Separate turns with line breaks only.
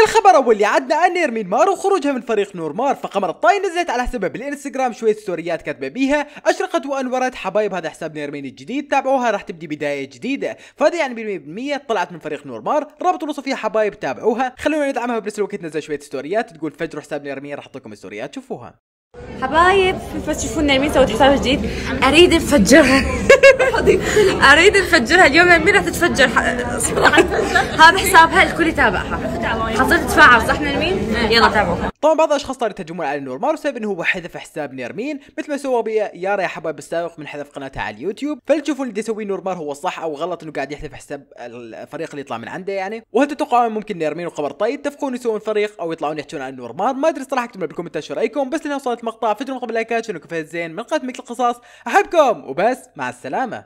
الخبر اول اللي عدنا عن نيرمين مار وخروجها من فريق نورمار فقمر الطاي نزلت على حسابها بالانستغرام شويه ستوريات كاتبه بيها اشرقت وانورت حبايب هذا حساب نيرمين الجديد تابعوها راح تبدي بدايه جديده فهذا يعني 100% طلعت من فريق نورمار رابط الوصف يا حبايب تابعوها خلونا ندعمها بنفس الوقت نزل شويه ستوريات تقول فجروا حساب نيرمين راح احط لكم ستوريات شوفوها
حبايب بس تشوفون نيرمين سوت حساب جديد اريد افجرها اريد
نفجرها اليوم لان مين راح تتفجر هذا حسابها الكل يتابعها حصلت تفاعل صح نرمين؟ يلا تابعوها طبعا بعض الاشخاص صاروا يتهجمون على نور بسبب انه هو حذف حساب نرمين مثل ما سوى يارا يا حبايب السابق من حذف قناتها على اليوتيوب فلتشوفوا اللي يسويه نور مار هو صح او غلط انه قاعد يحذف حساب الفريق اللي يطلع من عنده يعني وهل تتوقعون ممكن نرمين وقمر طيب يتفقون يسوون فريق او يطلعون يحكون عن نور مار ما ادري صراحه اكتبوا بالكومنتات شو رايكم بس لنا وصلت المقطع فيديو قبل لايكات شنو كفايه زين من قناه ميكس القصص احبكم وبس مع السلامه السلامه